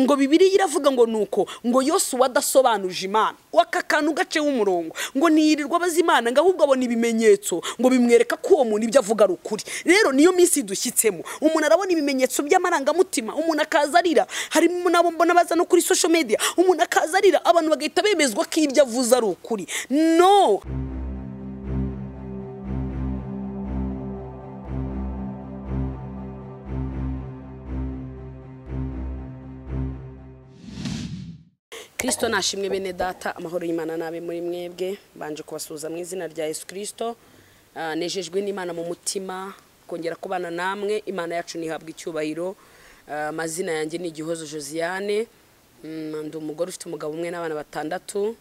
ngo bibiri iravuga ngo nuko ngo yose wadasobanuje imana waka kantu gace w'umurongo ngo ntiyirirwa abaza imana ngo ahubwo abona ibimenyetso ngo bimwereka ko uwo muntu ibyo avuga ari ukuri rero niyo minsi dushyitsemo umuntu arabona ibimenyetso by'amarangamutima umuntu akaza arira harimo nabo mbona baza no kuri social media umuntu akaza arira abantu bagahita bemezwa ko ibyo avuze ari ukuri no kirisito nashimwe bene data amahoro y'imana nabe muri mwebwe mbanje kubasuhuza mu izina rya yesu kirisito ah, nejejwe n'imana mu mutima kongera kubana namwe imana yacu ntihabwe icyubahiro ah, amazina yanjye ni igihozo josiane mm, ndi umugore ufite umugabo umwe n'abana batandatu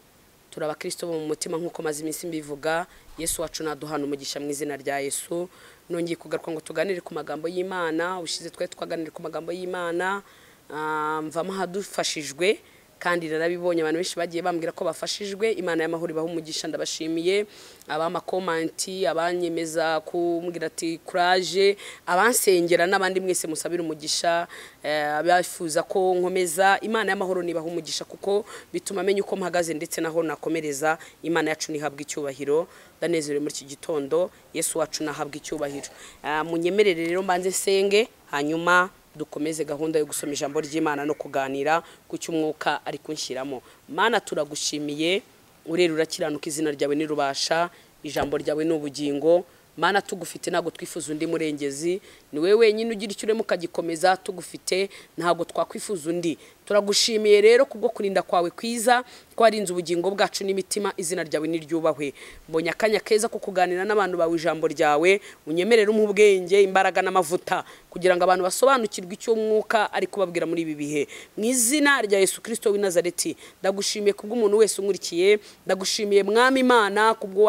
turi abakristo bo mu mutima nk'uko maze iminsi mbivuga yesu wacu naduhana umugisha mu izina rya yesu nongeye kugaruka ngo tuganire ku magambo y'imana ubushize twari twaganire ku magambo y'imana ah, mvamo ahadufashijwe kandi narabibonye abantu benshi bagiye bambwira ko bafashijwe imana y'amahoro ibaha umugisha ndabashimiye abamakomanti abanyemeza kumbwira ati kuraje abansengera n'abandi mwese musabira umugisha abifuza eh, ko nkomeza imana y'amahoro nibaha umugisha kuko bituma amenya uko mpagaze ndetse naho nakomereza imana yacu ntihabwe icyubahiro ndanezerewe muri iki gitondo yesu wacu nahabwa icyubahiro eh, munyemerere rero mbanze senge hanyuma dukomeze gahunda yo gusoma ijambo ry'imana no kuganira ku cyo umwuka ari kunshyiramo mana turagushimiye urera urakiranuka izina ryawe nirubasha ijambo ryawe ni ubugingo mana tugufite ntabwo twifuza undi murengezi ni wowe wenyine ugira icyo urema ukagikomeza tugufite ntabwo twakwifuza undi turagushimiye rero kubwo kurinda kwawe kwiza ko warinze ubugingo bwacu n'imitima izina ryawe n'iryubahwe mbonye akanya keza ko kuganira n'abantu bawe ijambo ryawe unyemerere umwe ubwenge imbaraga n'amavuta kugira ngo abantu basobanukirwe icyo mwuka ari kubabwira muri ibi bihe mu izina rya yesu kirisito nazareti ndagushimiye kubw'umuntu wese umurikiye ndagushimiye mwami imana kubwo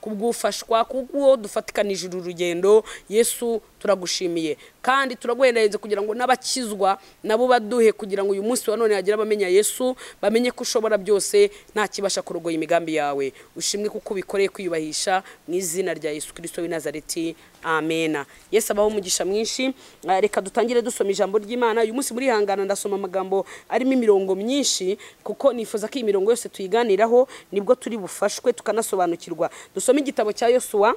kubwufashwa kubwo ufashwa kubwo dufatikanije uru rugendo yesu turagushimiye kandi turaguherereza kugira ngo n'abakizwa nabo baduhe kugira ngo uyu munsi wa none hagire abamenya yesu bamenye ko ushobora byose nta kibasha kurogoya imigambi yawe ushimwe kuko ubikoreye kwiyubahisha mu izina rya yesu kirisito w'i nazareti amena yesu abaho umugisha mwinshi ah, reka dutangire dusoma ijambo ry'imana uyu munsi murihangana ndasoma amagambo arimo imirongo myinshi kuko nifuza ko iyi mirongo yose tuyiganiraho nibwo turi bufashwe tukanasobanukirwa dusome igitabo cya yosuwa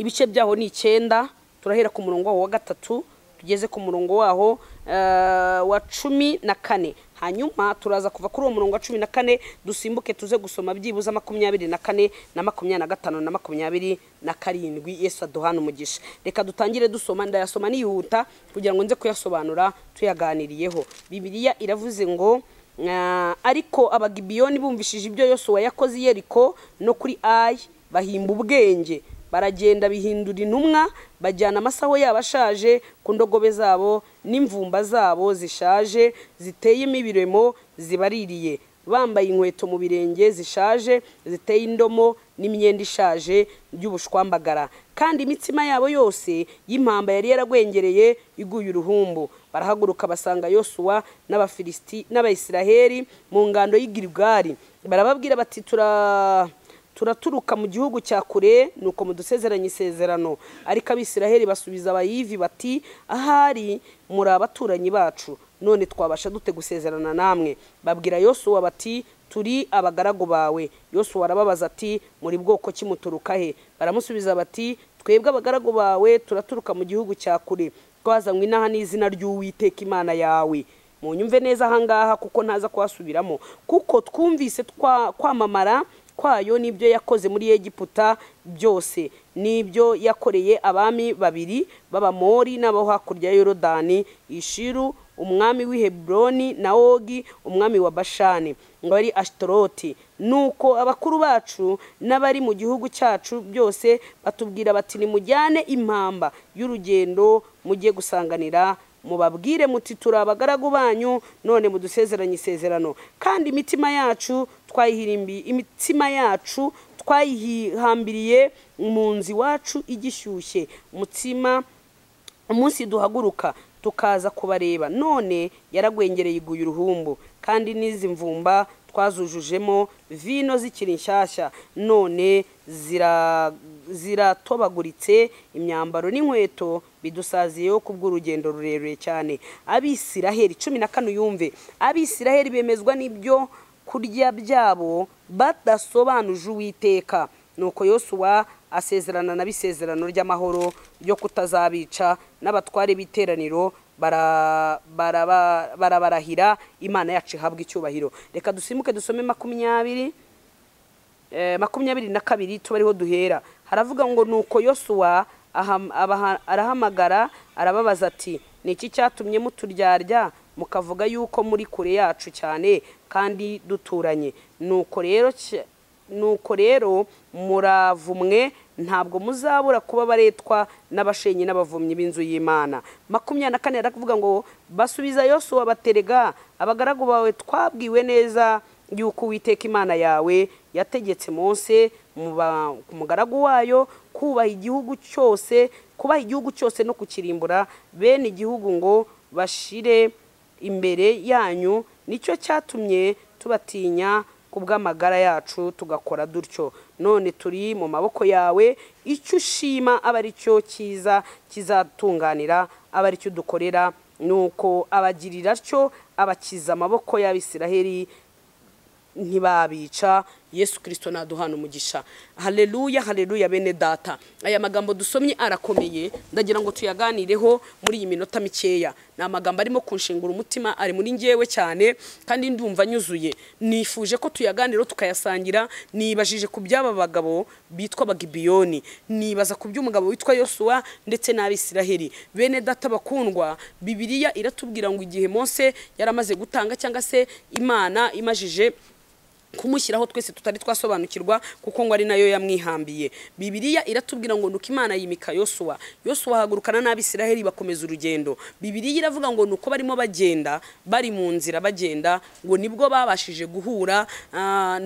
ibice byaho ni icyenda turahera ku murongo waho wa gatatu tugeze ku murongo waho eh, wa cumi na kane hanyuma turaza kuva kuri uwo murongo wa cumi na kane dusimbuke tuze gusoma byibuze makumyabiri na kane na makumyabiri na gatanu na makumyabiri na karindwi yesu aduhana umugisha reka dutangire dusoma ndayasoma nihuta kugira ngo nze kuyasobanura tuyaganiriyeho bibiliya iravuze ngo eh, ariko abagibiyoni bumvishije ibyo yose yakoze yeriko no kuri ayi bahimba ubwenge baragenda bihindura intumwa bajyana amasaho yabo ashaje ku ndogobe zabo n'imvumba zabo zishaje ziteyemo ibiremo zibaririye bambaye inkweto mu birenge zishaje ziteye indomo n'imyenda ishaje byubushwambagara kandi imitsima yabo yose y'impamba yari yaragwengereye iguye uruhumbu barahaguruka basanga yosuwa n'abafilisiti n'abayisiraheli mu ngando y'igirigari barababwira bati tura turaturuka mu gihugu cya kure nuko mudusezeranye isezerano ariko abisiraheli basubiza abayivi bati ahari muri abaturanyi bacu none twabasha dute gusezerana namwe babwira yosuwa bati turi abagaragu bawe yosuwa arababaza ati muri bwoko kimuturuka he baramusubiza bati twebwe abagaragu bawe turaturuka mu gihugu cya kure twazanywe inaha n'izina ry'uwiteka imana yawe munyumve neza ahangaha kuko ntaza kuhasubiramo kuko twumvise kwamamara kwayo n'ibyo yakoze muri Egiputa byose n'ibyo yakoreye abami babiri b'abamori n'abo hakurya ya yorodani ishiru umwami w'i heburoni na ogi umwami wa bashani ngo ari ashtoroti nuko abakuru bacu n'abari mu gihugu cyacu byose batubwira bati nimujyane impamba y'urugendo mujye gusanganira mubabwire muti turi abagaragu banyu none mudusezeranye isezerano kandi imitima yacu twayihirimbiye imitima yacu twayihambiriye mu nzu iwacu igishyushye umutima umunsi duhaguruka tukaza kubareba none yaragwengereye iguye uruhumbu kandi n'izi mvumba twazujujemo vino zikiri nshyashya none ziratobaguritse imyambaro n'inkweto bidusaziyeho kubw'urugendo rurerure cyane abisiraheli cumi na kane yumve abisiraheli bemezwa n'ibyo kurya byabo badasobanuje uwiteka nuko yosuwa asezerana na bisezerano ry'amahoro ryo kutazabica n'abatware b'iteraniro barabarahira imana yacu ihabwa icyubahiro reka dusimuke dusome makumyabiri eh, makumyabiri na kabiri tuba ariho duhera haravuga ngo nuko yosuwa arahamagara arababaza ati ni iki cyatumye muturyarya mukavuga yuko muri kure yacu cyane kandi duturanye nuko rero nuko rero muravumwe ntabwo muzabura kuba baretwa n'abashenyi n'abavumyi b'inzu y'imana makumyabiri na kane baravuga ngo basubiza yosuwa baterega abagaragu bawe twabwiwe neza yuko uwiteka imana yawe yategetse munsi ku mugaragu wayo kubaha igihugu cyose kubaha igihugu cyose no kukirimbura bene igihugu ngo bashire imbere yanyu nicyo cyatumye tubatinya ku bw'amagara yacu tugakora dutyo none turi mu maboko yawe icyo ushima aba ari cyo cyiza kizatunganira aba ari cyo dukorera nuko uko abagirira cyo abakiza amaboko y'abisiraheri ntibabica yesu kirisito naduhana umugisha hareruya hareruya bene data aya magambo dusomye arakomeye ndagira ngo tuyaganireho muri iyi minota mikeya ni amagambo arimo kunshingura umutima ari muri ngewe cyane kandi ndumva anyuzuye nifuje ko tuyaganiraho tukayasangira nibajije ku by'aba bagabo bitwa bagibiyoni nibaza ku by'umugabo witwa yosuwa ndetse n'abisiraheli bene data bakundwa bibiriya iratubwira ngo igihe Mose yaramaze gutanga cyangwa se imana imajije kumushyiraho twese tutari twasobanukirwa kuko ngo ari nayo yamwihambiye bibiliya iratubwira ngo nuko imana yimika yosuwa yosuwa ahagurukana n'abisiraheli bakomeza urugendo bibiliya iravuga ngo nuko barimo bagenda bari mu nzira bagenda ngo nibwo babashije guhura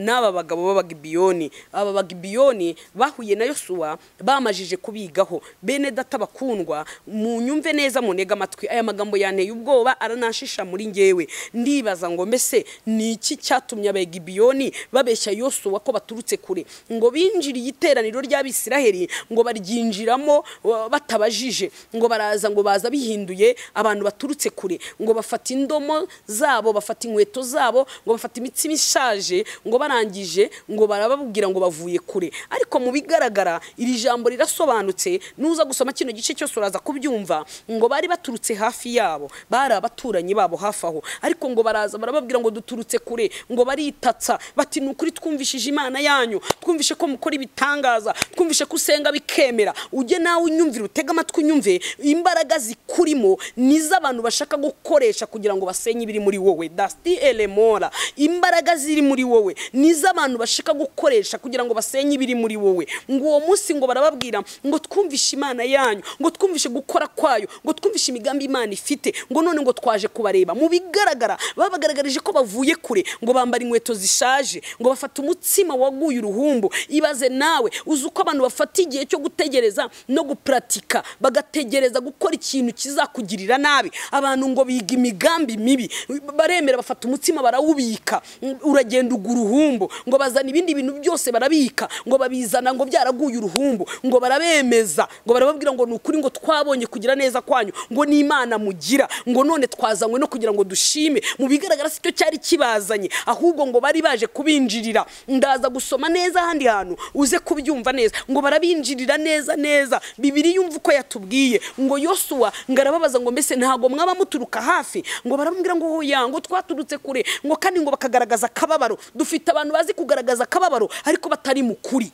n'aba bagabo b'abagibiyoni aba bagibiyoni bahuye na yosuwa bamajije kubigaho bene data bakundwa mu neza munega amatwi aya magambo yanteye ubwoba aranashisha muri ngewe ndibaza ngo mbese ni iki cyatumye abagibiyoni firauni babeshya yosuwa ko baturutse kure ngo binjiriye iteraniro ry'abisiraheli ngo baryinjiramo batabajije ngo baraza ngo baza bihinduye abantu baturutse kure ngo bafata indomo zabo bafata inkweto zabo ngo bafata imitsima ishaje ngo barangije ngo barababwira ngo bavuye kure ariko mu bigaragara iri jambo rirasobanutse nuza gusoma kino gice cyose uraza kubyumva ngo bari baturutse hafi yabo bari abaturanyi babo hafi aho ariko ngo baraza barababwira ngo duturutse kure ngo baritatsa bati ni ukuri twumvishije imana yanyu twumvishe ko mukora ibitangaza twumvishe ko usenga bikemera ujye nawe unyumvire utege amatwi unyumve imbaraga zikurimo ni z’abantu bashaka gukoresha kugira ngo basenye ibiri muri wowe dasiti elemora imbaraga ziri muri wowe ni z’abantu bashaka gukoresha kugira ngo basenye ibiri muri wowe ngo uwo munsi ngo barababwira ngo twumvishe imana yanyu ngo twumvishe gukora kwayo ngo twumvishe imigambi imana ifite ngo none ngo twaje kubareba mu bigaragara babagaragarije ko bavuye kure ngo bambara inkweto zishaje baje ngo bafate umutsima waguye uruhumbu ibaze nawe uzi uko abantu bafata igihe cyo gutegereza no gupuratika bagategereza gukora ikintu kizakugirira nabi abantu ngo biga imigambi mibi baremera bafata umutsima barawubika uragenda uga uruhumbu ngo bazana ibindi bintu byose barabika ngo babizana ngo byaraguye uruhumbu ngo barabemeza ngo barababwira ngo ni ukuri ngo twabonye kugira neza kwanyu ngo ni imana mugira ngo none twazanywe no kugira ngo dushime mu bigaragara si cyo cyari kibazanye ahubwo ngo bari baje umaze kubinjirira ndaza gusoma neza ahandi hantu uze kubyumva neza ngo barabinjirira neza neza bibiri yumva uko yatubwiye ngo yosuwa ngo arababaza ngo mbese ntabwo mwaba muturuka hafi ngo baramubwira ngo hoya ngo twaturutse kure ngo kandi ngo bakagaragaza akababaro dufite abantu bazi kugaragaza akababaro ariko batari mu kuri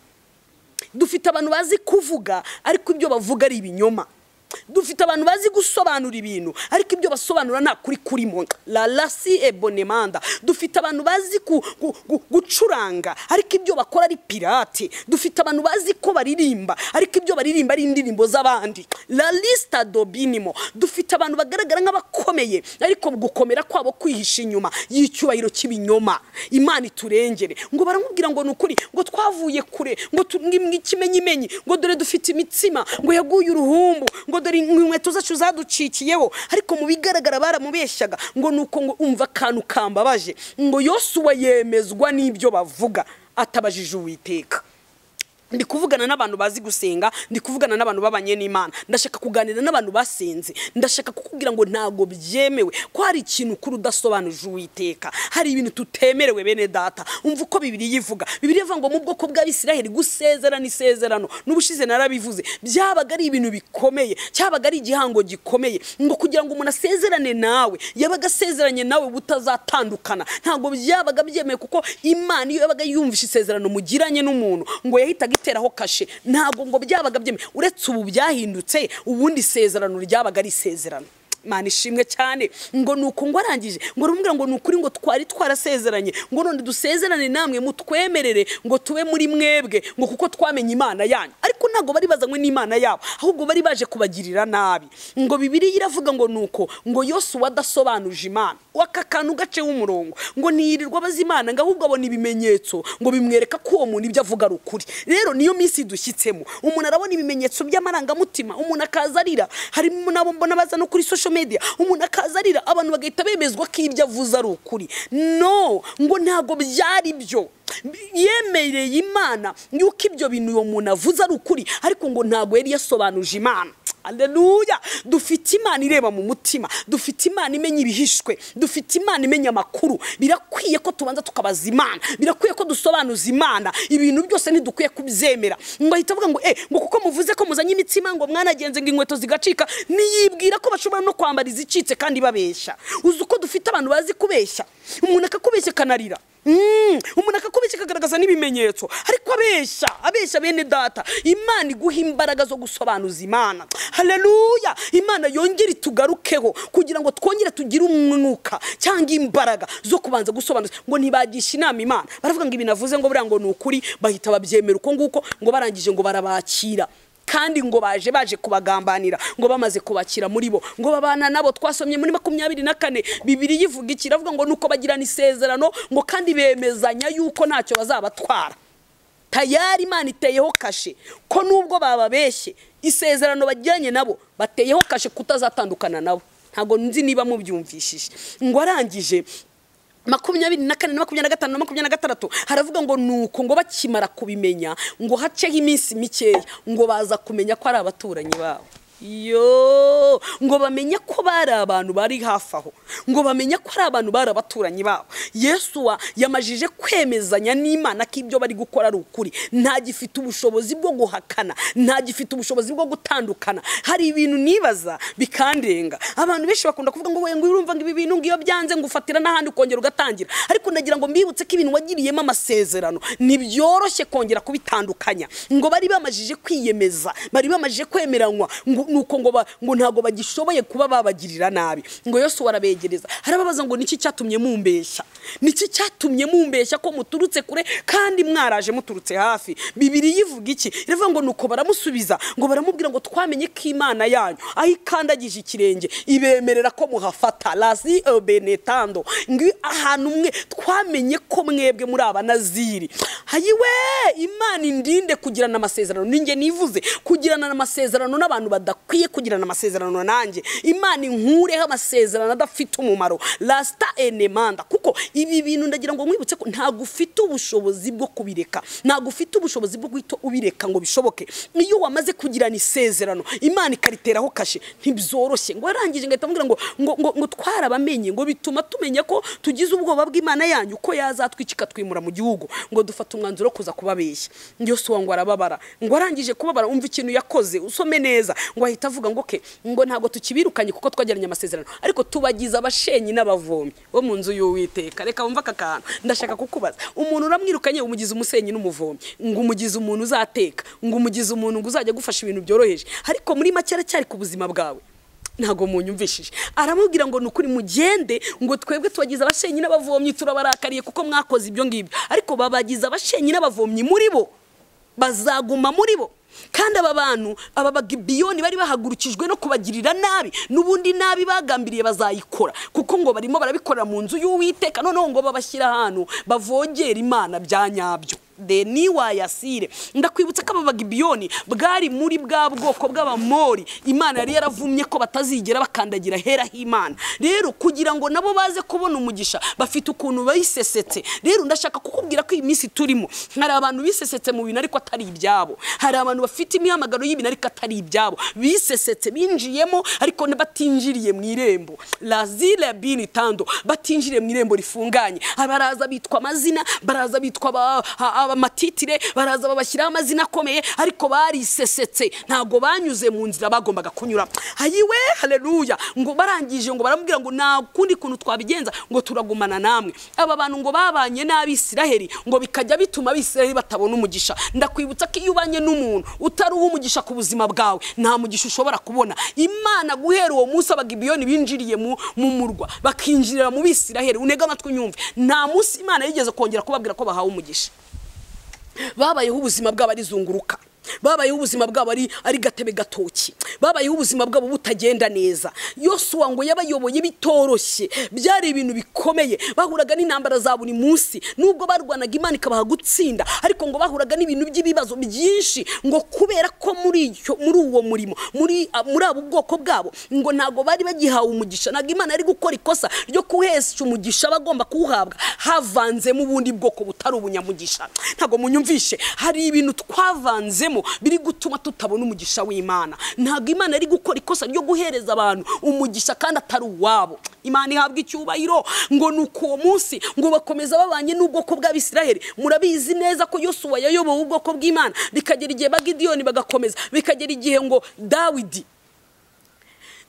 dufite abantu bazi kuvuga ariko ibyo bavuga ari ibinyoma dufite abantu bazi gusobanura ibintu ariko ibyo basobanura nta kuri kurimo la rasi ebonemanda dufite abantu bazi gucuranga ariko ibyo bakora ari pirate dufite abantu bazi ko baririmba ariko ibyo baririmba ari indirimbo z'abandi la lisita dobinimo dufite abantu bagaragara nk'abakomeye ariko gukomera kwabo kwihisha inyuma y'icyubahiro cy'ibinyoma imana iturengere ngo baramubwira ngo ni ukuri ngo twavuye kure ngo ikimenyimenyi ngo dore dufite imitsima ngo yaguye uruhumbu ngo dore inkweto zacu zaducikiyeho ariko mu bigaragara baramubeshyaga ngo ni uko ngo umva akantu kambabaje ngo yose uba yemezwa n'ibyo bavuga atabajije uwiteka ndi kuvugana n'abantu bazi gusenga ndi kuvugana n'abantu babanye n'imana ndashaka kuganira n'abantu basenze ndashaka kukubwira ngo ntabwo byemewe ko hari ikintu kuri udasobanuje uwiteka hari ibintu tutemerewe bene data umva uko bibiri yivuga bibiri ivuga ngo mu bwoko bw'abisiraheli gusezerana isezerano n'ubushize narabivuze byabaga ari ibintu bikomeye cyabaga ari igihango gikomeye ngo kugira ngo umuntu asezerane nawe yabaga asezeranye nawe butazatandukana ntabwo byabaga byemewe kuko imana iyo yabaga yumvishe isezerano mugiranye n'umuntu ngo yahitaga bateraho kashe ntabwo ngo byabaga byemewe uretse ubu byahindutse ubundi isezerano ryabaga ari isezerano mana ishimwe cyane ngo ni uko ngo arangije ngo rumbwira ngo ni ukuri ngo twari twarasezeranye ngo none dusezerane namwe mutwemerere ngo tube muri mwebwe ngo kuko twamenye imana yanyu ariko ntabwo bari bazanywe n'imana yabo ahubwo bari baje kubagirira nabi ngo bibiri iravuga ngo ni uko ngo yose uwadasobanuje imana waka kantu gace w'umurongo ngo ntiyirirwa abaza imana ngo ahubwo abona ibimenyetso ngo bimwereka ko uwo muntu ibyo avuga ari ukuri rero niyo minsi dushyitsemo umuntu arabona ibimenyetso by'amarangamutima umuntu akaza arira harimo n'abo mbona baza no kuri social media umuntu akaza arira abantu bagahita bemezwa ko ibyo avuze ari ukuri no ngo ntabwo byari byo yemereye imana yuko ibyo bintu uyu muntu avuze ari ukuri ariko ngo ntabwo yari yasobanuje imana aleluya dufite imana ireba mu mutima dufite imana imenya ibihishwe dufite imana imenya amakuru birakwiye ko tubanza tukabaza imana birakwiye ko dusobanuza imana ibintu byose ntidukwiye kubyemera ngo ahita avuga ngo eh ngo kuko muvuze ko muzanye imitsima ngo mwanagenze ngo inkweto zigacika ntiyibwira ko bashobora no kwambara izicitse kandi babesha. uzi uko dufite abantu bazi kubeshya umuntu akakubeshya akanarira Mm. umuntu akakubeshya akagaragaza n'ibimenyetso ariko abeshya abeshya bene data imana iguha imbaraga zo gusobanuza imana hararuya imana yongere tugarukeho kugira ngo twongere tugire umwuka cyangwa imbaraga zo kubanza gusobanuza ngo ntibagishe inama imana baravuga ngo ibi navuze ngo buriya ngo ni ukuri bahita babyemera uko nguko ngo barangije ngo barabakira kandi ngo baje baje kubagambanira ngo bamaze kubakira muri bo ngo babana nabo twasomye muri makumyabiri na kane bibiri yivuga ikiravuga ngo uko bagirana isezerano ngo kandi bemezanya yuko ntacyo bazabatwara tayari imana iteyeho kashe ko nubwo bababeshye isezerano bajyanye nabo bateyeho kashe kutazatandukana nabo ntabwo nzi niba mubyumvishije ngo arangije makumyabiri na kane na makumyabiri na gatanu na makumyabiri na gatandatu haravuga ngo nuko ngo bakimara kubimenya ngo haceho iminsi mikeya ngo baza kumenya ko ari abaturanyi babo yo ngo bamenye ko bari abantu bari hafi aho ngo bamenye ko ari abantu bari abaturanyi babo yesu wa yamajije kwemezanya n'imana ko ibyo bari gukora ari ukuri nta gifite ubushobozi bwo guhakana nta gifite ubushobozi bwo gutandukana hari ibintu nibaza bikandenga abantu benshi bakunda kuvuga ngo we ngo urumva ngo ibi bintu ngiyo byanze ngo ufatira n'ahandi ukongera ugatangira ariko nagira ngo mbibutse ko ibintu wagiriyemo amasezerano ntibyoroshye kongera kubitandukanya ngo bari bamajije kwiyemeza bari bamajije kwemeranywa ngo nuko ngo ngo ntabwo bagishoboye kuba babagirira nabi ngo yose warabegereza harababaza ngo iki cyatumye mumbesha. niki cyatumye mumbeshya ko muturutse kure kandi mwaraje muturutse hafi bibiri yivuga iki iravuga ngo nuko baramusubiza ngo baramubwira ngo twamenye ko imana yanyu aho ikandagije ikirenge ibemerera ko muhafata rasi benetando ngo ahantu umwe twamenye ko mwebwe muri aba abanaziri hayiwe imana indinde kugirana amasezerano ninjye nivuze kugirana amasezerano n'abantu badakwiye kugirana amasezerano nanjye imana inkureho amasezerano adafite umumaro rasita ene manda kuko ibi bintu ndagira ngo nkwibutse ko ntabwo ufite ubushobozi bwo kubireka ntabwo ufite ubushobozi bwo guhita ubireka ngo bishoboke iyo wamaze kugirana isezerano imana ikariteraho kashe ntibyoroshye ngo yarangije ngahita mubwira ngo ngo twarabamenye ngo bituma tumenya ko tugize ubwoba bw'imana yanyu ko yazatwica ikatwimura mu gihugu ngo dufate umwanzuro wo kuza kubabeshya yose ngo arababara ngo arangije kubabara umva ikintu yakoze usome neza ngo ahita avuga ngo ke ngo ntabwo tukibirukanye kuko twagiranye amasezerano ariko tubagize abashenyi n'abavomyi bo mu nzu y'uwiteka reka reka wumva aka kantu ndashaka kukubaza umuntu uramwirukanye umugize umusenyi n'umuvomyi ngo umugize umuntu uzateka ngo umugize umuntu ngo uzajya gufasha ibintu byoroheje ariko muri make aracyari ku buzima bwawe ntabwo munyumvishije aramubwira ngo ni ukuri mugende ngo twebwe tubagize abashenyi n'abavomyi turabarakariye kuko mwakoze ibyo ngibyo ariko babagize abashenyi n'abavomyi muri bo bazaguma muri bo kandi aba bantu aba bagibiyoni bari bahagurukijwe no kubagirira nabi n'ubundi nabi bagambiriye bazayikora kuko ngo barimo barabikora mu nzu y'uwiteka noneho ngo babashyira ahantu bavogera imana bya nyabyo de niwayasire ndakwibutsa ko aba bagibiyoni bwari muri bwa bwoko bw'abamori imana yari yaravumye ko batazigera bakandagira hera h'imana rero kugira ngo nabo baze kubona umugisha bafite ukuntu bayisesetse rero ndashaka kukubwira ko iyi minsi turimo hari abantu bisesetse mu bintu ariko atari ibyabo hari abantu bafite imihamagaro y'ibintu ariko atari ibyabo bisesetse binjiyemo ariko batinjiriye mu irembo lazile bini tando batinjiriye mu irembo rifunganye baraza bitwa amazina baraza bitwa amatitire baraza babashyiraho amazina akomeye ariko barisesetse ntabwo banyuze mu nzira bagombaga kunyura ayiwe hareruya ngo barangije ngo baramubwira ngo nta kundi kuntu twabigenza ngo turagumana namwe aba bantu ngo babanye n'abisiraheli ngo bikajya bituma abisiraheli batabona umugisha ndakwibutsa ko iyo ubanye n'umuntu utari uwo umugisha ku buzima bwawe nta mugisha ushobora kubona imana guhera uwo munsi abagibiyoni binjiriye mu murwa bakinjirira mu bisiraheli unega amatwi unyumve nta munsi imana yigeze kongera kubabwira ko bahawe umugisha babayeho ubuzima bwabo ari zunguruka babayeho ubuzima bwabo ari gatebe gatoki babayeho ubuzima bwabo butagenda neza yosuwa ngo yabayoboye bitoroshye byari ibintu bikomeye bahuraga n'intambara za buri munsi nubwo barwanaga imana ikabaha gutsinda ariko ngo bahuraga n'ibintu by'ibibazo byinshi ngo kubera ko muri icyo muri uwo murimo muri ah, muri abo bwoko bwabo ngo ntabwo bari bagihawe umugisha ntabwo imana yari gukora ikosa ryo kuhesha umugisha bagomba kuwuhabwa havanzemo ubundi bwoko butari ubunyamugisha ntabwo munyumvishe hari ibintu twavanzemo biri gutuma tutabona umugisha w'imana ntabwo wabonaga imana ari gukora ikosa ryo guhereza abantu umugisha kandi atari uwabo imana ihabwa icyubahiro ngo ni uwo munsi ngo bakomeza babanye n'ubwoko bw'abisiraheli murabizi neza ko yosuwa yayobowe ubwoko bw'imana bikagera igihe bagidiyoni bagakomeza bikagera igihe ngo dawidi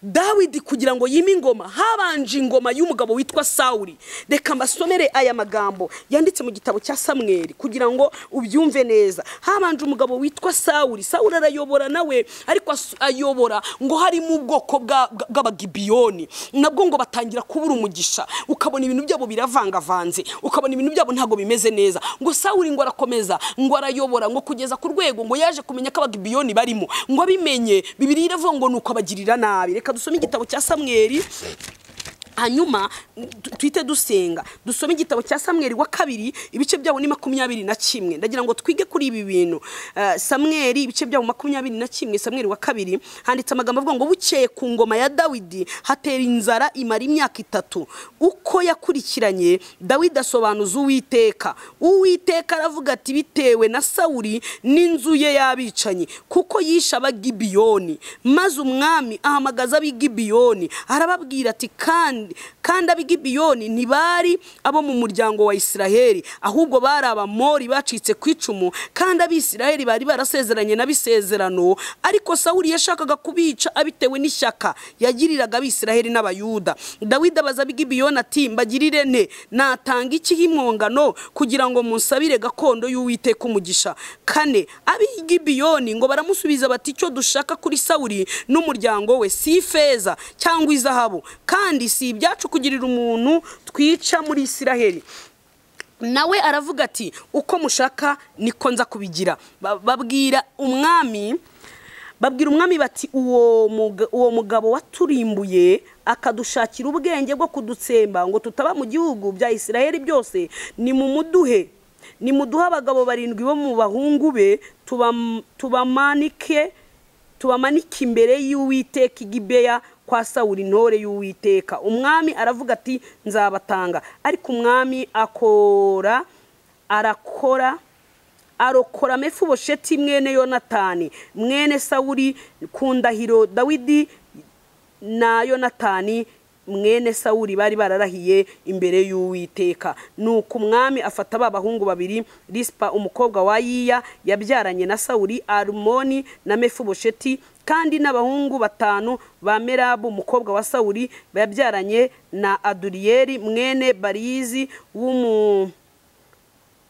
dawidi kugira ngo yime ingoma habanje ingoma y'umugabo witwa sawuri reka mbasomere aya magambo yanditse mu gitabo cya samweri kugira ngo ubyumve neza habanje umugabo witwa sawuri sawuri arayobora nawe ariko ayobora ngo harimo ubwoko bw'abagibiyoni nabwo ngo batangira kubura umugisha ukabona ibintu byabo biravangavanze ukabona ibintu byabo ntabwo bimeze neza ngo sawuri ngo arakomeza ngo arayobora ngo kugeza ku rwego ngo yaje kumenya ko abagibiyoni barimo ngo abimenye bibiri iravuga ngo ni uko abagirira nabi reka dusome igitabo cya samweri hanyuma twite dusenga dusome igitabo cya samweri wa kabiri ibice byabo ni makumyabiri na kimwe ndagira ngo twige kuri ibi bintu eh, samweri ibice byabo makumyabiri na kimwe samweri wa kabiri handitse amagambo avuga ngo bukeye ku ngoma ya dawidi hatera inzara imara imyaka itatu uko yakurikiranye dawidi asobanuza uwiteka uwiteka aravuga ati bitewe na sawuri n'inzu ye y'abicanyi kuko yishe abagibiyoni maze umwami ahamagaza ab'igibiyoni arababwira ati kandi kandi ab'igibiyoni ntibari abo mu muryango wa israheli ahubwo bari abamori bacitse ku icumu kandi abisiraheli bari barasezeranye n'abisezerano ariko sawuri yashakaga kubica abitewe n'ishyaka yagiriraga abisiraheli n'abayuda dawidi abaza ab'igibiyoni ati mbagirire nte natanga iki h'imwongano kugira ngo munsabire gakondo y'uwiteka umugisha kane ab'igibiyoni ngo baramusubiza bati icyo dushaka kuri sawuri n'umuryango we si ifeza cyangwa izahabu kandi si ibyacu kugirira umuntu twica muri israheli nawe aravuga ati uko mushaka niko nza kubigira babwira umwami babwira umwami bati uwo mugabo waturimbuye akadushakira ubwenge bwo kudutsemba ngo tutaba mu gihugu bya israheli byose ni mu muduhe ni muduhe abagabo barindwi bo mu bahungu be tubamanike tubamanike imbere y'uwiteka igibeya kwa sawuri ntore y'uwiteka umwami aravuga ati nzabatanga ariko umwami akora arakora arokora mefubosheti mwene yonatani mwene sawuri ku ndahiro dawidi na yonatani mwene sawuri bari bararahiye imbere y'uwiteka nuko umwami afata ba bahungu babiri risipa umukobwa wa yiya yabyaranye na sawuri arumoni na mefubosheti kandi n'abahungu batanu ba merabu umukobwa wa sawuri babyaranye na aduriyeri mwene barizi w'umu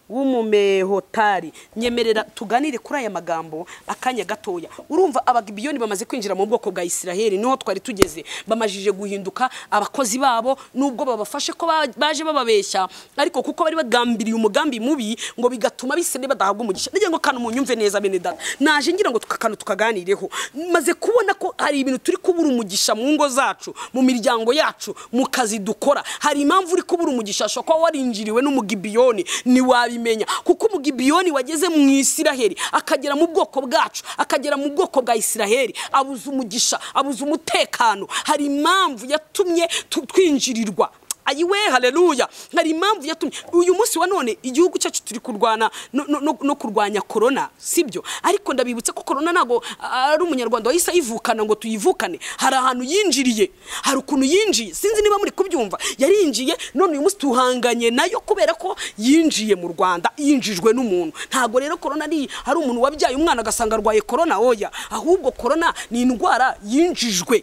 w'umumehotari nyemerera tuganire kuri aya magambo akanya gatoya urumva abagibiyoni bamaze kwinjira mu bwoko bwa isiraheli niho twari tugeze bamajije guhinduka abakozi babo nubwo babafashe ko baje bababeshya ariko kuko bari bagambiriye umugambi mubi ngo bigatuma bisene badahabwa umugisha ngira ngo kano munyumve neza bene data naje ngira ngo tukakano tukaganireho maze kubona ko hari ibintu turi kubura umugisha mu ngo zacu mu miryango yacu mu kazi dukora hari impamvu uri kubura umugisha shoko warinjiriwe n'umugibiyoni ni wabi uzayimenya kuko umugibiyoni wageze mu isiraheli akagera mu bwoko bwacu akagera mu bwoko bwa isiraheli abuze umugisha abuze umutekano hari impamvu yatumye twinjirirwa ayiwe hareruya hari impamvu yatumye uyu munsi wa none igihugu cyacu turi kurwana no kurwanya korona sibyo ariko ndabibutse ko korona ntabwo ari umunyarwanda wahise ayivukana ngo tuyivukane hari ahantu yinjiriye hari ukuntu yinjiye sinzi niba muri kubyumva yarinjiye none uyu munsi tuhanganye nayo kubera ko yinjiye mu rwanda yinjijwe n'umuntu ntabwo rero korona ari hari umuntu wabyaye umwana agasanga arwaye korona oya ahubwo korona ni indwara yinjijwe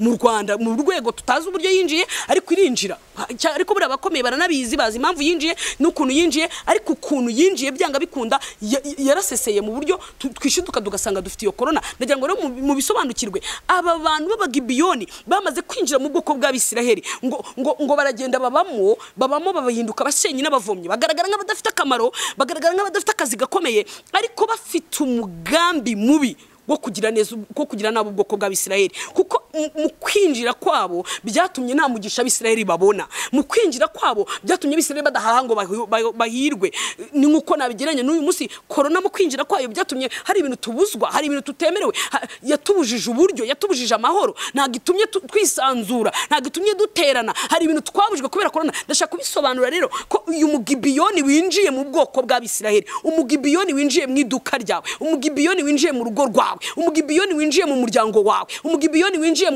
mu rwanda mu rwego tutazi uburyo yinjiye ariko irinjira ariko buriya abakomeye baranabizi bazi impamvu yinjiye n'ukuntu yinjiye ariko ukuntu yinjiye byanga bikunda yaraseseye mu buryo twishiduka tugasanga dufite iyo korona ndagira ngo rero mu bisobanukirwe aba bantu b'abagibiyoni bamaze kwinjira mu bwoko bw'abisiraheli ngo ngo ngo baragenda babamo babamo babahinduka abasenyi n'abavomyi bagaragara nk'abadafite akamaro bagaragara nk'abadafite akazi gakomeye ariko bafite umugambi mubi bwo kugira neza bwo kugira nabo ubwoko bw'abisirayeli kuko mu kwinjira kwabo byatumye nta mugisha abisirayeli babona mu kwinjira kwabo byatumye abisirayeli badahaha ngo bahirwe ni nk'uko nabigeranye n'uyu munsi korona mu kwinjira kwayo byatumye hari ibintu tubuzwa hari ibintu tutemerewe yatubujije uburyo yatubujije amahoro ntabwo itumye twisanzura ntabwo itumye duterana hari ibintu twabujwe kubera korona ndashaka kubisobanura rero ko uyu mugibiyoni winjiye mu bwoko bw'abisirayeli umugibiyoni winjiye mu iduka ryawe umugibiyoni winjiye mu rugo rwawe wawe umugibiyoni winjiye mu muryango wawe umugibiyoni winjiye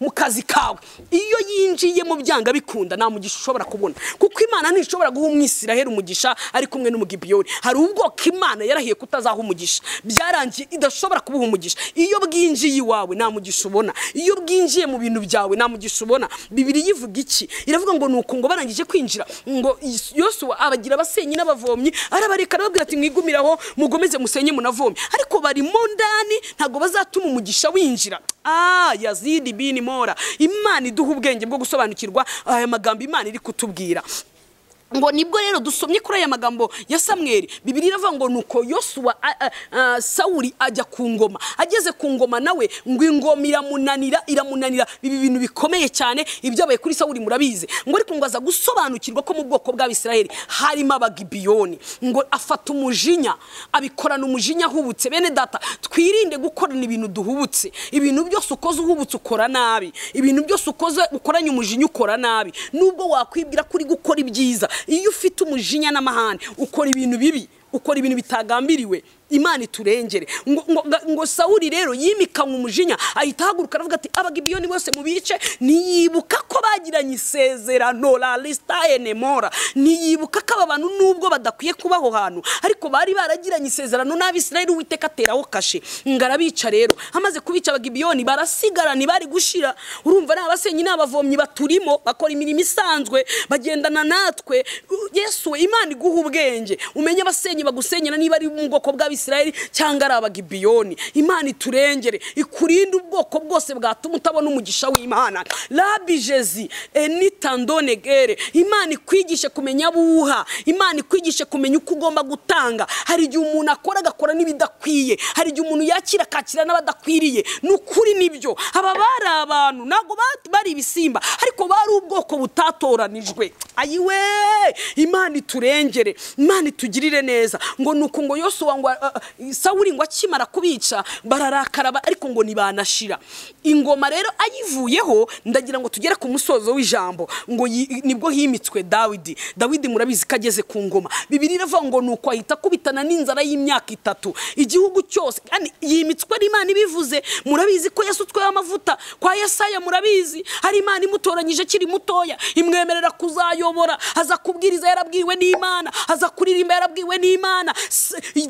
mu kazi kawe iyo yinjiye mu byanga bikunda nta mugisha ushobora kubona kuko imana ntishobora guha umwisiraheli umugisha ari kumwe n'umugibiyoni hari ubwoko imana yarahiye kutazaha umugisha byarangiye idashobora kubuha umugisha iyo bwinjiye iwawe nta mugisha ubona iyo bwinjiye mu bintu byawe nta mugisha ubona bibiri yivuga iki iravuga ngo nuko ngo barangije kwinjira ngo yosuwa abagira abasenyi n'abavomyi arabareka arababwira ati mwigumiraho mugomeze musenye munavomye ariko barimo ndani ntabwo bazatuma umugisha winjira ah yazidi bini mora imana iduha ubwenge bwo gusobanukirwa aya magambo imana iri kutubwira ngo nibwo rero dusomye kuri aya magambo ya samweri bibiri iravuga ngo nuko yosuwa sawuri ajya ku ngoma ageze ku ngoma nawe ngo ingoma iramunanira iramunanira ibi bintu bikomeye cyane ibyabaye kuri sawuri murabizi ngo ariko ngo aza gusobanukirwa ko mu bwoko bw'abisiraheli harimo abagibiyoni ngo afata umujinya abikorana umujinya ahubutse bene data twirinde gukorana ibintu duhubutse ibintu byose ukoze uhubutse ukora nabi ibintu byose ukoze ukoranye umujinya ukora nabi nubwo wakwibwira ko uri gukora ibyiza iyo ufite umujinya n'amahane ukora ibintu bibi ukora ibintu bitagambiriwe imana iturengere ngo sawuri rero yimikanywe umujinya ahita ahaguruka aravuga ati abagibiyoni bose mu bice ntiyibuka ko bagiranye isezerano la lisitaye nemora ntiyibuka ko aba bantu nubwo badakwiye kubaho hantu ariko bari baragiranye isezerano n'abisirayeli witeka ateraho kashe ngo arabica rero amaze kubica abagibiyoni barasigara bari gushira urumva ni abasenyi n'abavomyi baturimo bakora imirimo isanzwe bagendana natwe yesu imana iguha ubwenge umenye abasenyi bagusenyera niba ari mu bwoko bw'abisirayeli abisirayeli cyangwa ari abagibiyoni imana iturengere ikurinde ubwoko bwose bwatuma utabona umugisha w'imana rabi jezi enitandonegere imana ikwigishe kumenya buha imana ikwigishe kumenya uko ugomba gutanga hari igihe umuntu akora agakora n'ibidakwiye hari igihe umuntu yakira akakira n'abadakwiriye ni ukuri nibyo aba bari abantu ntabwo bari ibisimba ariko bari ubwoko butatoranijwe ayiwe imana iturengere imana itugirire neza ngo ni uku ngo yose sawuri ngo akimara kubica bararakara ariko ngo ntibanashira ingoma rero ayivuyeho ndagira ngo tugere ku musozo w'ijambo ngo nibwo himitswe dawidi dawidi murabizi ko ageze ku ngoma bibiri iravuga ngo ni uko ahita akubitana n'inzara y'imyaka itatu igihugu cyose kandi yimitswe n'imana ibivuze murabizi ko yasutsweho amavuta kwa yesaya murabizi hari imana imutoranyije akiri mutoya imwemerera kuzayobora aza kubwiriza yarabwiwe n'imana aza kuririmba yarabwiwe n'imana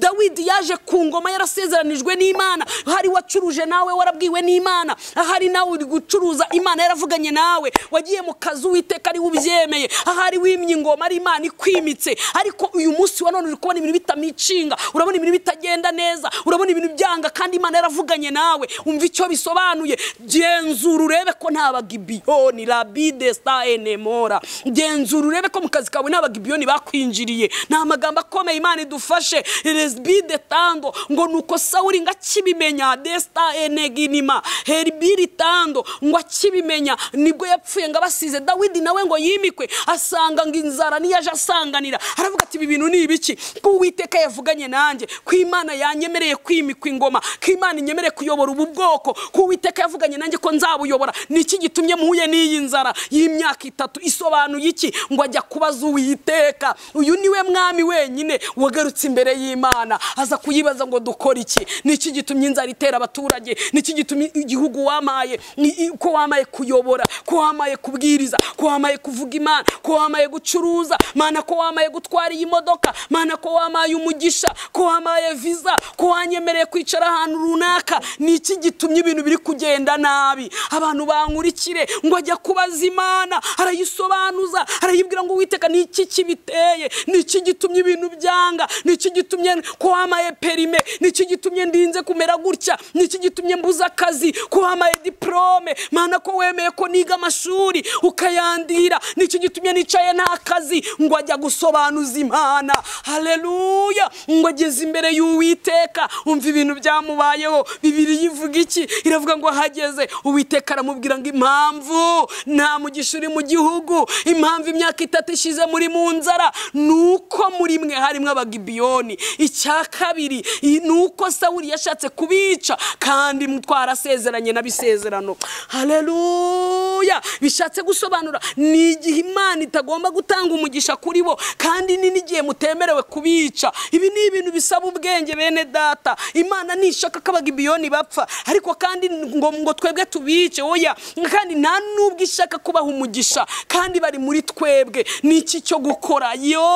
dawidi yaje ku ngoma yarasezeranijwe n'imana hari wacuruje nawe warabwiwe n'imana ahari nawe uri gucuruza imana yaravuganye nawe wagiye mu kazu witeka ariwe ubyemeye ahari wimye ingoma ari imana ikwimitse ariko uyu munsi wa none uri kubona ibintu bitamicinga urabona ibintu bitagenda neza urabona ibintu byanga kandi imana yaravuganye nawe umva icyo bisobanuye genzura urebe ko nta bagibiyoni rabide sita enemora genzura urebe ko mu kazi kawe nta bagibiyoni bakwinjiriye ni amagambo akomeye imana idufashe resbide tando ngo nuko sawuri ngo akibimenya desita enega inima heribiri tando ngo akibimenya nibwo yapfuye ngo abasize dawidi nawe ngo yimikwe asanga ngo inzara niyo aje asanganira aravuga ati ibi bintu ni ibiki ko uwiteka yavuganye nanjye ko imana yanyemereye kwimikwa ingoma ko imana inyemereye kuyobora ubu bwoko ko uwiteka yavuganye nanjye ko nzabuyobora ni iki gitumye muhuye n'iyi nzara y'imyaka itatu isobanuye iki ngo ajya kubaza uwiteka uyu niwe mwami wenyine wagarutse imbere y'imana tukaza kuyibaza ngo dukore iki niki gitumye inzara itera abaturage niki gitumye igihugu wamaye ko wamaye kuyobora ko wamaye kubwiriza ko wamaye kuvuga imana ko wamaye gucuruza mana ko wamaye gutwara iyi modoka mana ko wamaye umugisha ko wamaye viza ko wanyemereye kwicara ahantu runaka niki gitumye ibintu biri kugenda nabi abantu bankurikire ngo ajya kubaza imana arayisobanuza arayibwira ngo witeka niki kibiteye niki gitumye ibintu byanga niki gitumye ko wamaye kuhamaye perime niki gitumye ndinze kumera gutya niki gitumye mbuza akazi kuhamaye diporome mana ko wemeye ko niga amashuri ukayandira niki gitumye nicaye nta kazi ngo ajya gusobanuza imana hareruya ngo ageze imbere y'uwiteka umva ibintu byamubayeho bibiri yivuga iki iravuga ngo ahageze uwiteka aramubwira ngo impamvu nta mugisha uri mu gihugu impamvu imyaka itatu ishize muri mu nzara ni uko muri mwe harimo abagibiyoni icyaka kabiri ni uko sawuri yashatse kubica kandi twarasezeranye n'abisezerano hareruya bishatse gusobanura ni igihe imana itagomba gutanga umugisha kuri bo kandi ni n'igihe mutemerewe kubica ibi ni ibintu bisaba ubwenge bene data imana nishaka ko abagibiyoni bapfa ariko kandi ngo ngo twebwe tubice oya kandi nta n'ubwo ishaka kubaha umugisha kandi bari muri twebwe ni iki cyo gukora yo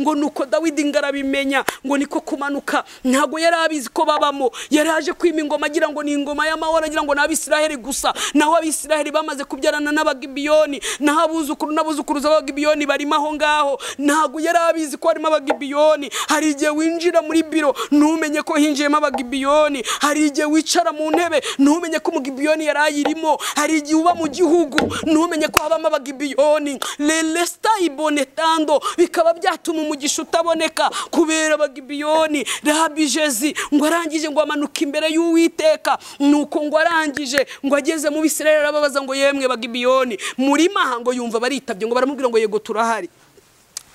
ngo nuko uko dawidi ngarabimenye ngo niko kumanuka ntabwo yari abizi ko babamo yari aje kwima ingoma agira ngo ni ingoma y'amahoro agira ngo ni abisiraheli gusa naho abisiraheli bamaze kubyarana n'abagibiyoni naho abuzukuru nabuzukuru b'abagibiyoni barimo aho ngaho ntabwo yari abizi ko harimo abagibiyoni hari igihe winjira muri biro ntumenye ko hinjiyemo abagibiyoni hari igihe wicara mu ntebe ntumenye ko umugibiyoni yari ayirimo hari igihe uba mu gihugu ntumenye ko habamo abagibiyoni lelesita ibonetando bikaba byatuma umugisha utaboneka kubera abagibiyoni gideyoni jezi ngo arangije ngo amanuka imbere y'uwiteka nuko ngo arangije ngo ageze mu bisirayeli arababaza ngo yemwe bagibiyoni muri maha yumva baritabye ngo baramubwira ngo yego turahari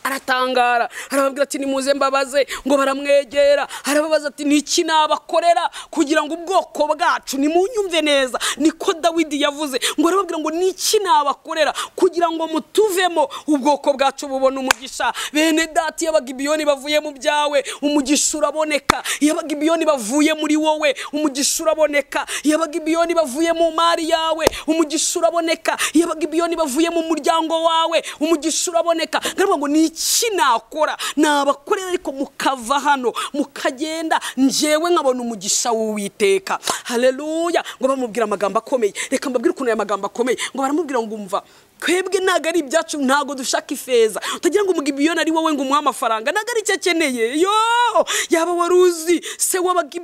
aratangara arababwira ati nimuze mbabaze ngo baramwegera arababaza ati ni niki nabakorera kugira ngo ubwoko bwacu nimunyumve neza niko dawidi yavuze ngo arababwira ngo ni niki nabakorera kugira ngo mutuvemo ubwoko bwacu bubone umugisha bene dati y'abagibiyoni bavuye mu byawe umugisha uraboneka y'abagibiyoni bavuye muri wowe umugisha uraboneka y'abagibiyoni bavuye mu mari yawe umugisha uraboneka y'abagibiyoni bavuye mu muryango wawe umugisha uraboneka ngo ni iki nakora nabakorera ariko mukava hano mukagenda ngewe nkabona umugisha w'uwiteka hareruya ngo bamubwire amagambo akomeye reka mbabwire ukuntu aya magambo akomeye ngo baramubwira ngo umva twebwe ntabwo ari ibyacu ntabwo dushaka ifeza utagira ngo umuga ari wowe ngo umuhe amafaranga ntabwo ari cyo akeneye yo yaba wari uzi se wabaga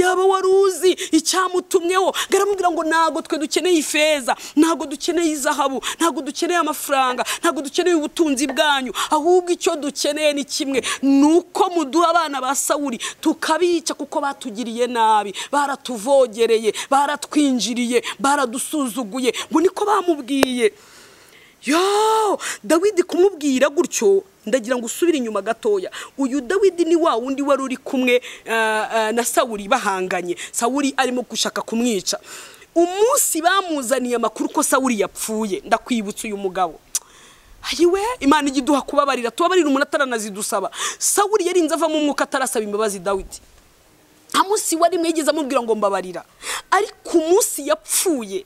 yaba wari uzi icyamutumyeho ngaramubwira ngo ntabwo twe dukeneye ifeza ntabwo dukeneye izahabu ntabwo dukeneye amafaranga ntago dukeneye ubutunzi bwanyu ahubwo icyo dukeneye ni kimwe ni uko muduha abana ba sawuri tukabica kuko batugiriye nabi baratuvogereye baratwinjiriye baradusuzuguye ngo niko bamubwiye yo dawidi kumubwira gutyo ndagira ngo usubire inyuma gatoya uyu dawidi ni wa wundi wari uri kumwe eh, eh, na sawuri bahanganye sawuri arimo gushaka kumwica umunsi bamuzaniye amakuru ko sawuri yapfuye ndakwibutsa uyu mugabo ayiwe imana ijya iduha kubabarira tubabarira umuntu ataranazidusaba sawuri yarinze avamo umwuka atarasaba imbabazi dawidi nta wari mwigeze amubwira ngo mbabarira ariko umunsi yapfuye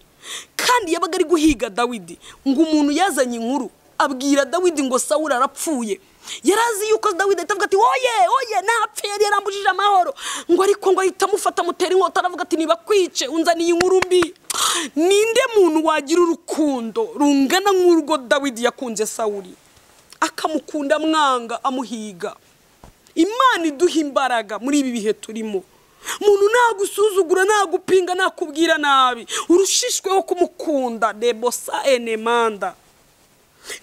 kandi yabaga ari guhiga dawidi ngo umuntu yazanye inkuru abwira dawidi ngo sawura arapfuye yari azi yuko dawidi ahita avuga ati woye woye ntapfe yari yarambujije amahoro ngo ariko ngo ahita amufata amutera inkota aravuga ati ntibakwice unzaniye inkuru mbi ninde muntu wagira urukundo rungana nk'urwo dawidi yakunze sawuri akamukunda amwanga amuhiga imana iduha imbaraga muri ibi bihe turimo umuntu nagusuzugura nagupinga nakubwira nabi urushishweho kumukunda debosa enemanda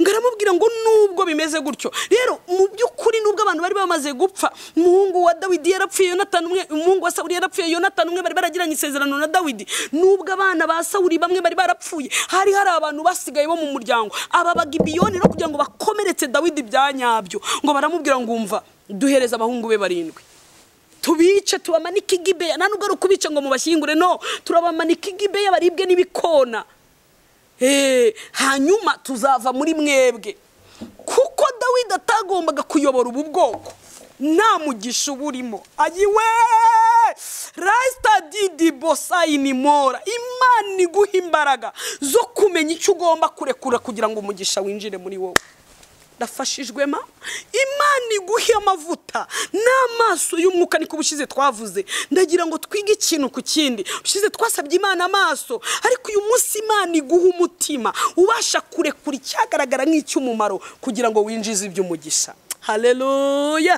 ngaramubwira ngo nubwo bimeze gutyo rero mu by'ukuri nubwo abantu bari bamaze gupfa umuhungu wa dawidi yarapfuye yonatani umwe umuhungu wa sawuri yarapfuye yonatani umwe bari baragiranye isezerano na dawidi nubwo abana ba sawuri bamwe bari barapfuye hari hari abantu basigaye bo mu muryango aba bagibiyoni no kugira ngo bakomeretse dawidi bya nyabyo ngo baramubwira ngo umva duhereze abahungu be barindwi tubice tubamanike igibeya nta nubwo ari ukubica ngo mubashyingure no turabamanika igibeya baribwe n'ibikona eh, hanyuma tuzava muri mwebwe kuko dawidi atagombaga kuyobora ubu bwoko nta mugisha uba urimo ayiwe rasita didi bosayini mora imana iguha imbaraga zo kumenya icyo ugomba kurekura kugira ngo umugisha winjire muri wowe ma? imana iguhe amavuta n'amaso y'umwuka niko ubushize twavuze ndagira ngo twige ikintu ku kindi ubushize twasabye imana amaso ariko uyu munsi imana iguha umutima ubasha kurekura icyagaragara nk'icy'umumaro kugira ngo winjize iby'umugisha hareruya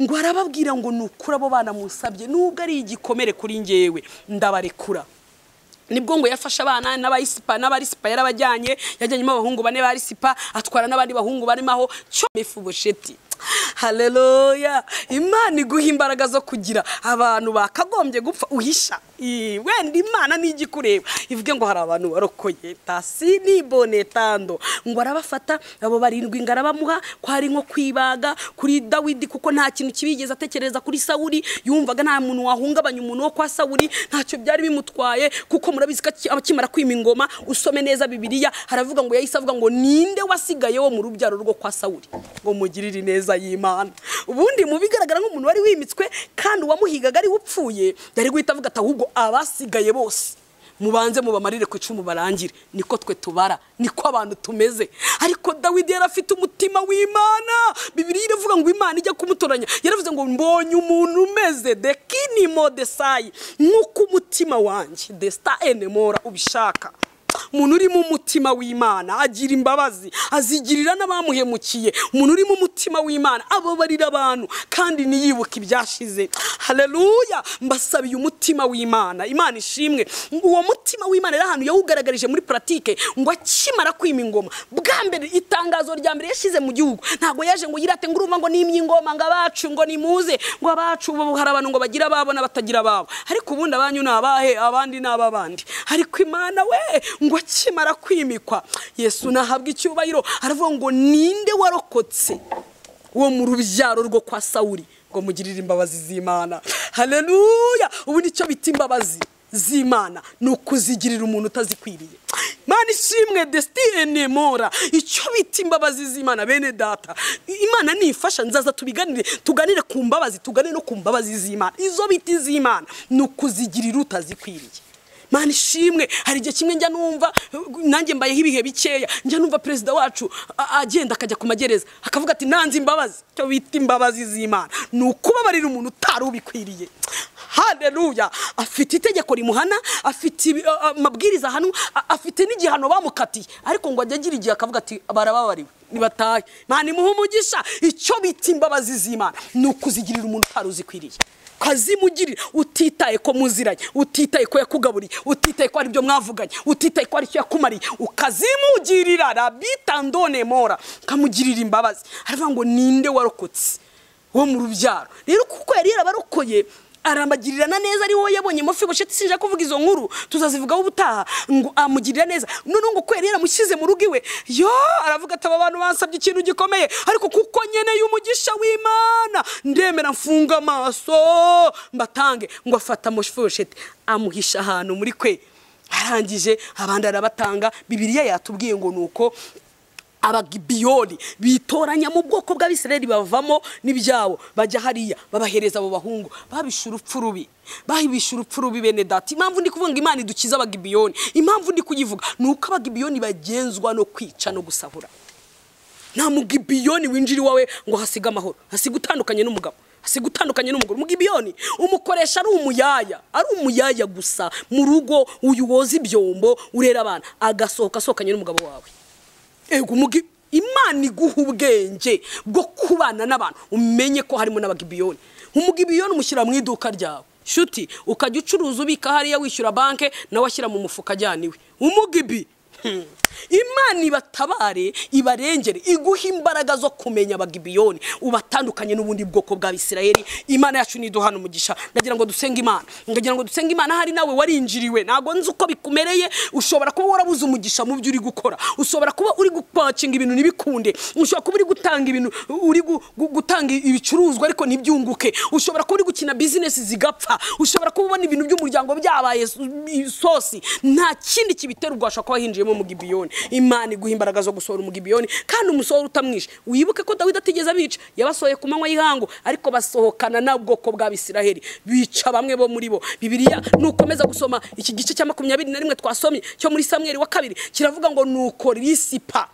ngo arababwira ngo nukure abo bana musabye nubwo ari igikomere kuri ngewe ndabarekura nibwo ngo yafashe abana n'abayisipa n'abarisipa yarabajyanye yajyanyemo abahungu bane barisipa atwara n'abandi bahungu barimo aho cyomefu busheti hareruya imana iguha imbaraga zo kugira abantu bakagombye gupfa uhisha wenda imana nijya ikureba ivuge ngo hari abantu barokoye tasi nibone tando ngo arabafata abo barindwi ngo arabamuha ko hari nko kwibaga kuri dawidi kuko nta kintu kibigeze atekereza kuri sawuri yumvaga nta muntu wahungabanya umuntu wo kwa sawuri ntacyo byari bimutwaye kuko murabizi ko akimara kwima ingoma usome neza bibiriya haravuga ngo yahise avuga ngo ninde wasigaye wo mu rubyaro rwo kwa sawuri ngo mugirire ineza y'imana ubundi mu bigaragara nk'umuntu wari wimitswe kandi uwamuhigaga ari upfuye yari guhita avuga ati abasigaye bose mubanze mubamarire ku icumu barangire niko twe tubara niko abantu tumeze ariko dawidi yari afite umutima w'imana bibiri iravuga ngo imana ijya kumutoranya yaravuze ngo mbonye umuntu umeze de kinimo desayi nk'uko umutima wanjye desita ene mora ubishaka umuntu urimo umutima w'imana agira imbabazi azigirira n'abamuhemukiye umuntu urimo umutima w'imana ababarira abantu kandi niyibuke ibyashize hareruya mbasabiye umutima w'imana imana ishimwe uwo mutima w'imana rero ahantu yawugaragarije muri puratike ngo akimara kwima ingoma bwa mbere itangazo rya mbere yashyize mu gihugu ntabwo yaje ngo yirate ngo urumva ngo nimye ingoma ngo abacu ngo nimuze ngo abacu ubu hari abantu ngo bagire ababo n'abatagira ababo ariko ubundi abanyu ni abahe abandi ni ab'abandi ariko imana we ngo akimara kwimikwa yesu nahabwa icyubahiro aravuga ngo ninde warokotse wo mu rubyaro rwo kwa sawuri ngo mugirire imbabazi z'imana hareruya ubu nicyo bita imbabazi z'imana ni ukuzigirira umuntu utazikwiriye imana ishimwe desitine nemora icyo bita imbabazi z'imana bene data imana nifasha nzaza tubiganire tuganire ku mbabazi tuganire no ku mbabazi z'imana izo biti z'imana ni ukuzigirira utazikwiriye mana ishimwe hari igihe kimwe njya numva nanjye mbayeho ibihe bikeya njya numva perezida wacu agenda akajya ku magereza akavuga ati nanze imbabazi cyo bita imbabazi z'imana ni ukubabarira umuntu utari ubikwiriye Haleluya afite itegeko rimuhana afite amabwiriza ahanwa afite n'igihano bamukatiye ariko ngo ajye agira igihe akavuga ati barababariwe ntibatahe mpanimuhe umugisha icyo bita imbabazi z'imana ni ukuzigirira umuntu utari uzikwiriye ukazimugirira utitaye ko muziranye utitaye ko yakugaburiye utitaye ko ari ibyo mwavuganye utitaye ko ari icyo yakumariye ukazimugirira rabitandone mora ukamugirira imbabazi aravuga ngo ninde warokotse wo mu rubyaro rero kuko yari yarabarokoye aramagirira neza ari wowe yabonye amafi bushiti sinja kuvuga izo nkuru tuzazivugaho ubutaha ngo amugirira neza none ngo kubera yaramushyize mu rugo iwe yo aravuga ati aba bantu bansabye ikintu gikomeye ariko kuko nkeneye umugisha w'imana ndemera mfunga amaso mbatange ngo afata amafi bushiti amuhisha ahantu muri kwe arangije abandi arabatanga bibiriya yatubwiye ngo ni uko abagibiyoni bitoranya mu bwoko bw'abisirayeli bavamo n'ibyabo bajya hariya babahereza abo bahungu babisha urupfu rubi bahibisha urupfu rubi bene dati impamvu ndi kuvuga imana idukiza abagibiyoni impamvu ndi kuyivuga ni uko abagibiyoni bagenzwa no kwica no gusahura nta mugibiyoni winjira iwawe ngo hasige amahoro hasige utandukanye n'umugabo hasige utandukanye n'umugore umugibiyoni umukoresha ari umuyaya ari umuyaya gusa mu rugo uyu woza ibyombo urera abana agasohoka asohokanye n'umugabo wawe imana iguha ubwenge bwo kubana n'abantu umenye ko harimo n'abagibiyoni Umugibiyoni umushyira mu iduka ryawe shuti ukajya ucuruza ubika hariya wishyura banki nawe ashyira mu mufuka ajyana iwe umugibi Hmm. imana ibatabare ibarengere iguha imbaraga zo kumenya abagibiyoni ubatandukanye n'ubundi bwoko bwa bisirayeri imana yacu niduhana umugisha ndagira ngo dusenge imana ndagira ngo dusenge imana hari nawe warinjiriwe ntabwo nzi uko bikumereye ushobora kuba warabuze umugisha mu byo uri gukora ushobora kuba uri gupakinga ibintu ntibikunde ushobora kuba uri gutanga ibintu uri gutanga ibicuruzwa ariko ntibyunguke ushobora kuba uri gukina bizinesi zigapfa ushobora kuba ubona ibintu by'umuryango byabaye sosi nta kindi kibitera ubwo washobora kuba hinjiyemo mu umugibiyoni imana iguha imbaraga zo gusohora umugibiyoni kandi umusore utamwishe wibuke ko dawidi atigeze abica yabasohoye ku manywa y'ihangu ariko basohokana n'ubwoko bwa bisiraheri bica bamwe bo muri bo bibiriya nukomeza gusoma iki gice cya makumyabiri na rimwe twasomye cyo muri samweri wa kabiri kiravuga ngo nuko risipa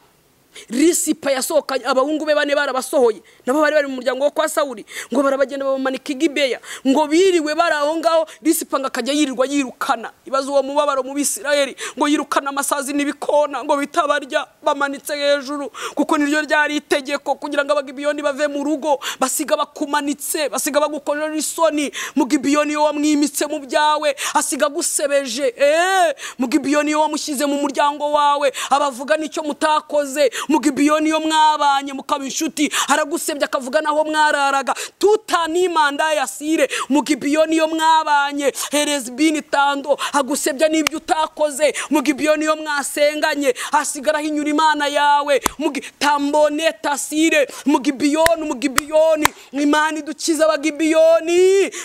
risipa yasohokanye abahungu be bane barabasohoye nabo bari bari mu muryango wo kwa sawuri ngo barabagenda babamanika igibeya ngo biriwe bari aho ngaho risipa ngo akajya yirirwa yirukana ibaza uwo mubabaro mu bisirayeli ngo yirukana amasazi n'ibikona ngo bitabarya bamanitse hejuru kuko niryo ryari itegeko kugira ngo abagibiyoni bave mu rugo basiga bakumanitse basiga bagukorera isoni mugibiyoni yo wamwimitse mu byawe asiga agusebeje eee eh! mugibiyoni yo wamushyize mu muryango wawe abavuga nicyo mutakoze mugibiyoni yo mwabanye mukaba inshuti aragusebye akavuga naho mwararaga tutani manda ya sire mugibiyoni yo mwabanye herezibini tando agusebya n'ibyo utakoze mugibiyoni yo mwasenganye hasigaraho inyura imana yawe tambone sire mugibiyoni mugibiyoni imana idukiza abagibiyoni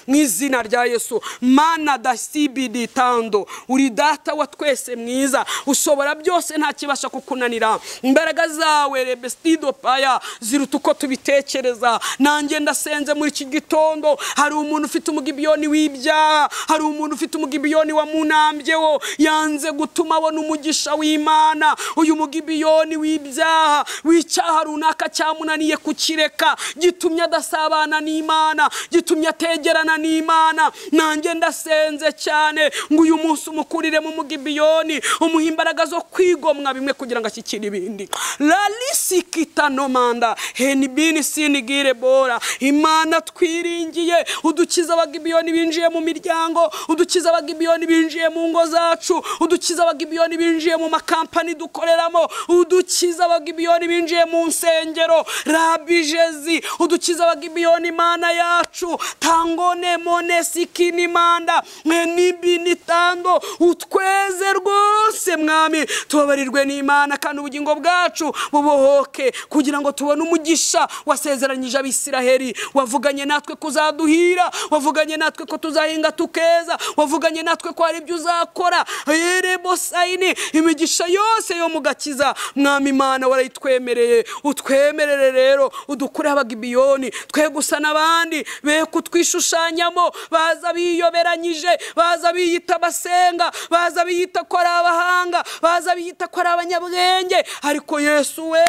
mu izina rya yesu mana dasibidi tando uri data wa twese mwiza ushobora byose ntakibasha kukunanira imbaraga imbaraga zawe rebesitido paya ziruta uko tubitekereza nanjye ndasenze muri iki gitondo hari umuntu ufite umugibiyoni w'ibyaha hari umuntu ufite umugibiyoni wamunambyeho yanze gutuma abona umugisha w'imana uyu mugibiyoni w'ibyaha w'icyaha runaka cyamunaniye kukireka gitumye adasabana n'imana gitumye ategerana n'imana nanjye ndasenze cyane ngo uyu munsi umukurire mu mugibiyoni umuha imbaraga zo kwigomwa bimwe kugira ngo ashyikire ibindi lalisi rarisikitanomanda henibini sinigire bora imana twiringiye udukiza abagibiyoni binjiye mu miryango udukiza abagibiyoni binjiye mu ngo zacu udukiza abagibiyoni binjiye mu makampani dukoreramo udukiza abagibiyoni binjiye mu nsengero rabijezi udukiza abagibiyoni imana yacu tangone mone sikini manda henibini tando utweze rwose mwami tubabarirwe n'imana kandi ubugingo bwacu bwacu bubohoke kugira ngo tubone umugisha wasezeranyije abisiraheli wavuganye natwe kuzaduhira wavuganye natwe ko tuzahinga tukeza wavuganye natwe ko hari ibyo uzakora yerebo sayini imigisha yose yo mu gakiza mwami imana warayitwemereye utwemerere rero udukure abagibiyoni twe gusa n'abandi be kutwishushanyamo baza biyoberanyije baza biyita abasenga baza biyita ko ari abahanga baza biyita ko ari abanyabwenge ariko ye yesu we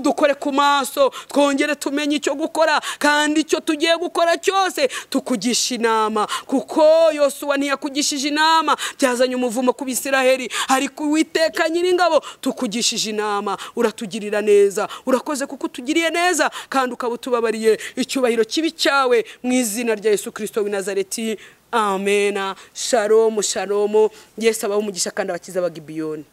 dukore ku maso twongere tumenye icyo gukora kandi icyo tugiye gukora cyose tukugisha inama kuko yosuwa ntiyakugishije inama byazanye umuvumo ku bisiraheri ariko uwiteka nyiringabo tukugishije inama uratugirira neza urakoze kuko utugiriye neza kandi ukaba utubabariye icyubahiro kibi cyawe mu izina rya yesu kirisito nazareti amena sharomu sharomu yesu abaho umugisha kandi abakiza abagibiyoni